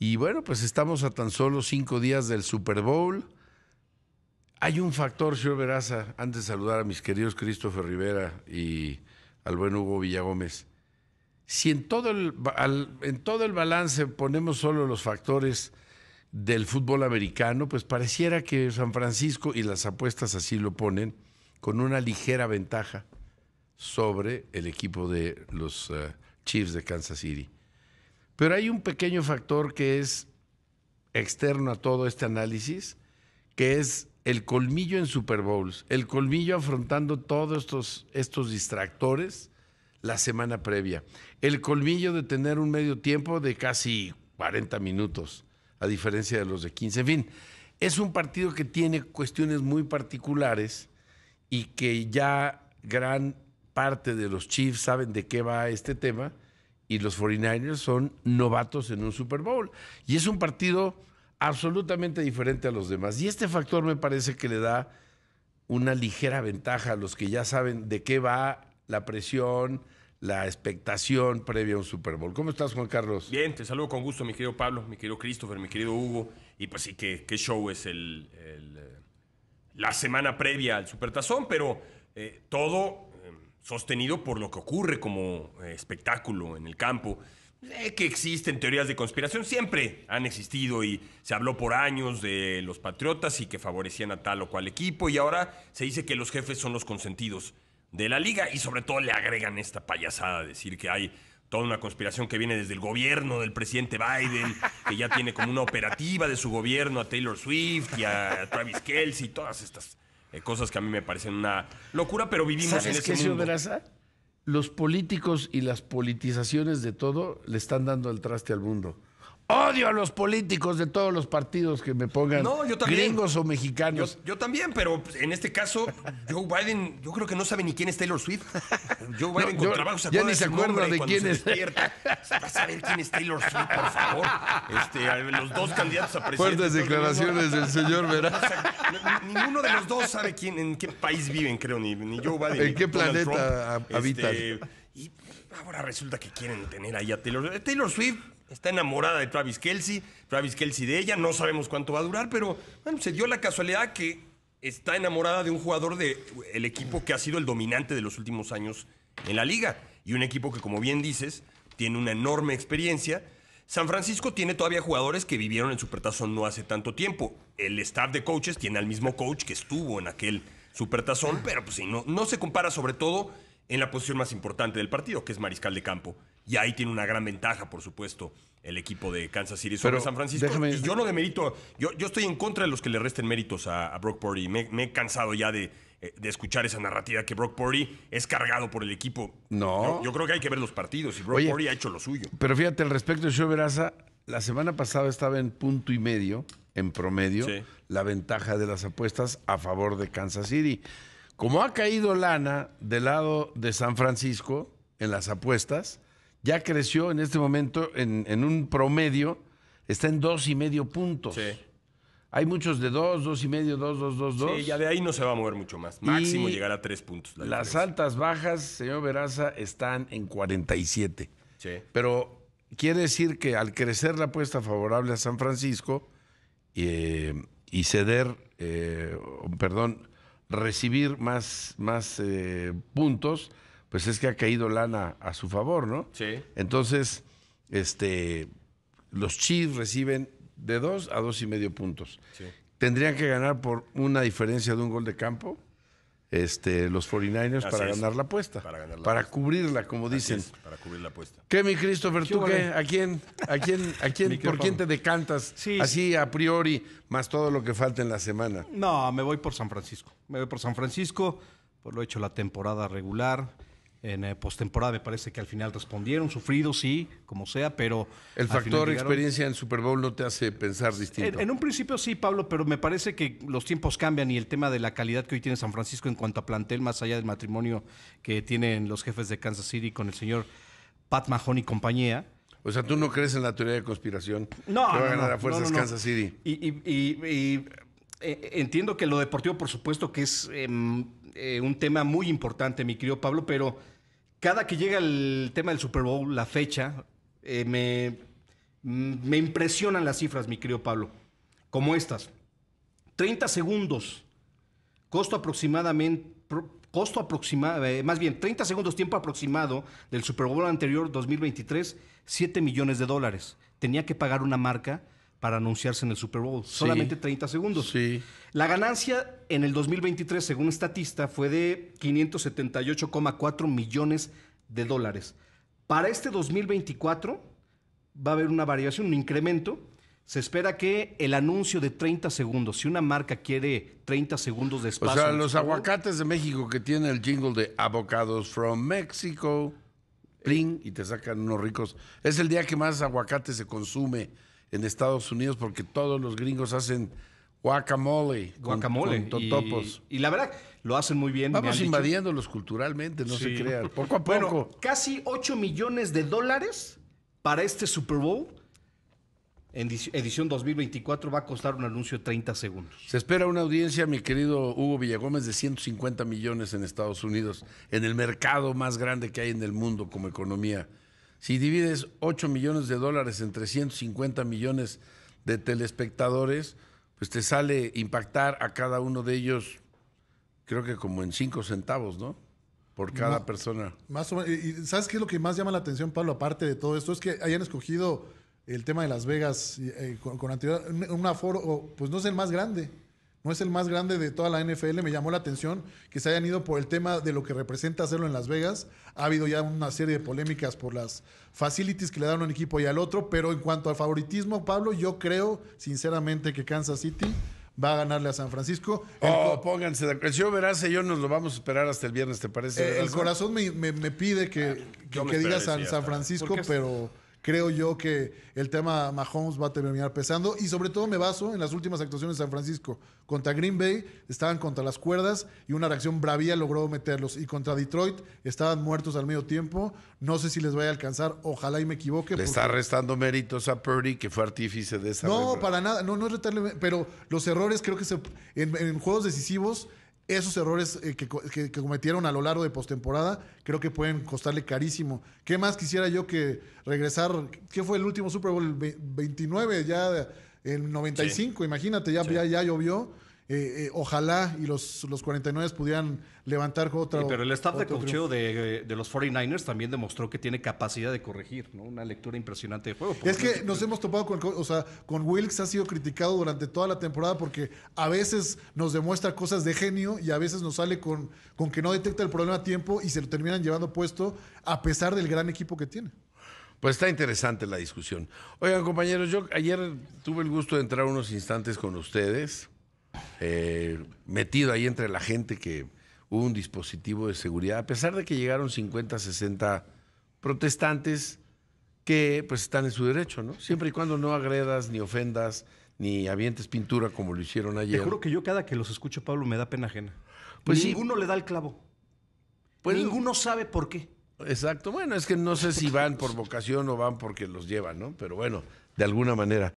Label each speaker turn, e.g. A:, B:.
A: Y bueno, pues estamos a tan solo cinco días del Super Bowl. Hay un factor, señor Veraza, antes de saludar a mis queridos Christopher Rivera y al buen Hugo Villagómez. Si en todo el, en todo el balance ponemos solo los factores del fútbol americano, pues pareciera que San Francisco, y las apuestas así lo ponen, con una ligera ventaja sobre el equipo de los eh, Chiefs de Kansas City. Pero hay un pequeño factor que es externo a todo este análisis, que es el colmillo en Super Bowls, el colmillo afrontando todos estos, estos distractores la semana previa, el colmillo de tener un medio tiempo de casi 40 minutos, a diferencia de los de 15. En fin, es un partido que tiene cuestiones muy particulares y que ya gran parte de los Chiefs saben de qué va este tema y los 49ers son novatos en un Super Bowl. Y es un partido absolutamente diferente a los demás. Y este factor me parece que le da una ligera ventaja a los que ya saben de qué va la presión, la expectación previa a un Super Bowl. ¿Cómo estás, Juan Carlos? Bien, te saludo con gusto, mi querido Pablo, mi querido Christopher, mi querido Hugo. Y pues sí, qué, qué show es el, eh,
B: la semana previa al Supertazón, pero eh, todo sostenido por lo que ocurre como eh, espectáculo en el campo. Eh, que existen teorías de conspiración, siempre han existido y se habló por años de los patriotas y que favorecían a tal o cual equipo y ahora se dice que los jefes son los consentidos de la liga y sobre todo le agregan esta payasada, decir que hay toda una conspiración que viene desde el gobierno del presidente Biden, que ya tiene como una operativa de su gobierno a Taylor Swift y a Travis Kelsey y todas estas eh, cosas que a mí me parecen una locura, pero vivimos en ese mundo.
A: Los políticos y las politizaciones de todo le están dando el traste al mundo. Odio a los políticos de todos los partidos que me pongan gringos o mexicanos. Yo,
B: también, pero en este caso, Joe Biden, yo creo que no sabe ni quién es Taylor Swift. Joe Biden con yo, trabajo se acuerda ya ni se acuerda de quién es. Se a saber quién es Taylor Swift, por favor. Este, los dos candidatos a presidente. Fuertes declaraciones del
A: señor Verá.
B: ninguno de los dos sabe quién, en qué país viven, creo, ni, ni Joe Biden. ¿En ni qué Donald planeta habitan? Este, y ahora resulta que quieren tener ahí a Taylor, Taylor Swift Está enamorada de Travis Kelsey, Travis Kelsey de ella, no sabemos cuánto va a durar, pero se dio la casualidad que está enamorada de un jugador del equipo que ha sido el dominante de los últimos años en la liga. Y un equipo que, como bien dices, tiene una enorme experiencia. San Francisco tiene todavía jugadores que vivieron en Supertazón no hace tanto tiempo. El staff de coaches tiene al mismo coach que estuvo en aquel Supertazón, pero pues sí, no, no se compara sobre todo en la posición más importante del partido, que es mariscal de campo. Y ahí tiene una gran ventaja, por supuesto, el equipo de Kansas City sobre San Francisco. Y yo no demerito, yo, yo estoy en contra de los que le resten méritos a, Brock Purdy. Me, he cansado ya eh, de, escuchar esa narrativa que Brock Purdy es cargado por el equipo. No. Yo, creo que hay que ver los partidos y Brock Purdy ha hecho lo suyo.
A: Pero fíjate, al respecto de Veraza, la semana pasada estaba en punto y medio, en promedio, la ventaja de las apuestas a favor de Kansas City. Como ha caído lana del lado de San Francisco en las apuestas, ya creció en este momento en, un promedio, está en dos y medio puntos. Hay muchos de dos, dos y medio, dos, dos, dos, dos. Sí, ya de
B: ahí no se va a mover mucho más. Máximo llegar a tres puntos. las
A: altas bajas, señor Veraza, están en 47. Sí. Pero quiere decir que al crecer la apuesta favorable a San Francisco eh, y ceder, eh, perdón, recibir más, más eh, puntos, pues es que ha caído lana a su favor, ¿no? Sí. Entonces, este, los Chiefs reciben de dos a dos y medio puntos. Tendrían que ganar por una diferencia de un gol de campo este, los 49ers para ganar la apuesta. Para, cubrirla, como dicen. para cubrir la apuesta. ¿Qué, mi Christopher? ¿Tú ¿A quién, a quién, a quién por quién te
C: decantas? Así a priori, más todo lo que falta en la semana. No, me voy por San Francisco. Me voy por San Francisco, por lo hecho la temporada regular en eh, postemporada me parece que al final respondieron, sufrido, sí, como sea, pero... El factor experiencia
A: en Super Bowl no te hace pensar
C: distinto. En, un principio sí, Pablo, pero me parece que los tiempos cambian y el tema de la calidad que hoy tiene San Francisco en cuanto a plantel, más allá del matrimonio que tienen los jefes de Kansas City con el señor Pat Mahoney y compañía, o sea, tú no crees en la teoría de conspiración. No, que va a ganar a fuerzas no, Kansas City. Y, eh, entiendo que lo deportivo, por supuesto, que es em, eh, un tema muy importante, mi querido Pablo, pero cada que llega el tema del Super Bowl, la fecha, eh, mm, me, impresionan las cifras, mi querido Pablo, como estas. 30 segundos, costo aproximadamente, costo aproximado, eh, más bien 30 segundos tiempo aproximado del Super Bowl anterior 2023, 7 millones de dólares. Tenía que pagar una marca para anunciarse en el Super Bowl. Solamente 30 segundos. Sí. La ganancia en el 2023, según Estatista, fue de 578,4 millones de dólares. Para este 2024 va a haber una variación, un incremento. Se espera que el anuncio de 30 segundos, si una marca quiere 30 segundos de espacio. O sea, los aguacates
A: de México que tienen el jingle de Avocados from Mexico, pling, y te sacan unos ricos. Es el día que más aguacate se consume en Estados Unidos porque todos los gringos hacen guacamole. Guacamole.
C: Y, la verdad, lo hacen muy bien. Vamos invadiéndolos culturalmente, no se crean. Poco a poco. casi 8 millones de dólares para este Super Bowl. En edición 2024 va a costar un anuncio de 30 segundos. Se espera una audiencia, mi
A: querido Hugo Villagómez, de 150 millones en Estados Unidos, en el mercado más grande que hay en el mundo como economía si divides 8 millones de dólares entre 150 millones de telespectadores, pues te sale impactar a cada uno de ellos, creo que como en 5 centavos, ¿no? Por cada persona.
D: Más sabes qué es lo que más llama la atención, Pablo, aparte de todo esto? Es que hayan escogido el tema de Las Vegas eh, con, anterioridad, un aforo, pues no es el más grande no es el más grande de toda la NFL. Me llamó la atención que se hayan ido por el tema de lo que representa hacerlo en Las Vegas. Ha habido ya una serie de polémicas por las facilities que le dan un equipo y al otro, pero en cuanto al favoritismo, Pablo, yo creo sinceramente que Kansas City va a ganarle a San Francisco. El oh,
A: pónganse de acuerdo. Yo verás, yo nos lo vamos a esperar hasta el viernes, ¿te parece? Eh, el corazón
D: me, pide que, ah, que, digas San Francisco, pero creo yo que el tema Mahomes va a terminar pesando. Y sobre todo me baso en las últimas actuaciones de San Francisco. Contra Green Bay estaban contra las cuerdas y una reacción bravía logró meterlos. Y contra Detroit estaban muertos al medio tiempo. No sé si les vaya a alcanzar. Ojalá y me equivoque. Le está
A: restando méritos a Purdy, que fue artífice de esa. No,
D: para nada. No, no es retarle. Pero los errores creo que se, en juegos decisivos esos errores eh, que, cometieron a lo largo de postemporada, creo que pueden costarle carísimo. ¿Qué más quisiera yo que regresar? ¿Qué fue el último Super Bowl? 29, ya el 95, imagínate, ya, ya llovió eh, eh, ojalá y los, los 49 pudieran levantar otra. pero el staff de cocheo
C: de, los 49ers también demostró que tiene capacidad de corregir, ¿no? Una lectura impresionante de juego. Es
D: que nos hemos topado con, o sea, con Wilkes ha sido criticado durante toda la temporada porque a veces nos demuestra cosas de genio y a veces nos sale con, con que no detecta el problema a tiempo y se lo terminan llevando puesto a pesar del gran equipo que tiene.
A: Pues está interesante la discusión.
D: Oigan, compañeros,
A: yo ayer tuve el gusto de entrar unos instantes con ustedes eh, metido ahí entre la gente que hubo un dispositivo de seguridad, a pesar de que llegaron 50, 60 protestantes que pues están en su derecho, ¿no? Siempre y cuando no agredas ni ofendas ni avientes pintura como lo hicieron ayer. Te juro
C: que yo cada que los escucho, Pablo, me da pena ajena. Pues Ninguno le da el clavo. Pues, Ninguno sabe por qué.
A: Exacto. Bueno, es que no sé si van por vocación o van porque los llevan, ¿no? Pero bueno, de alguna manera.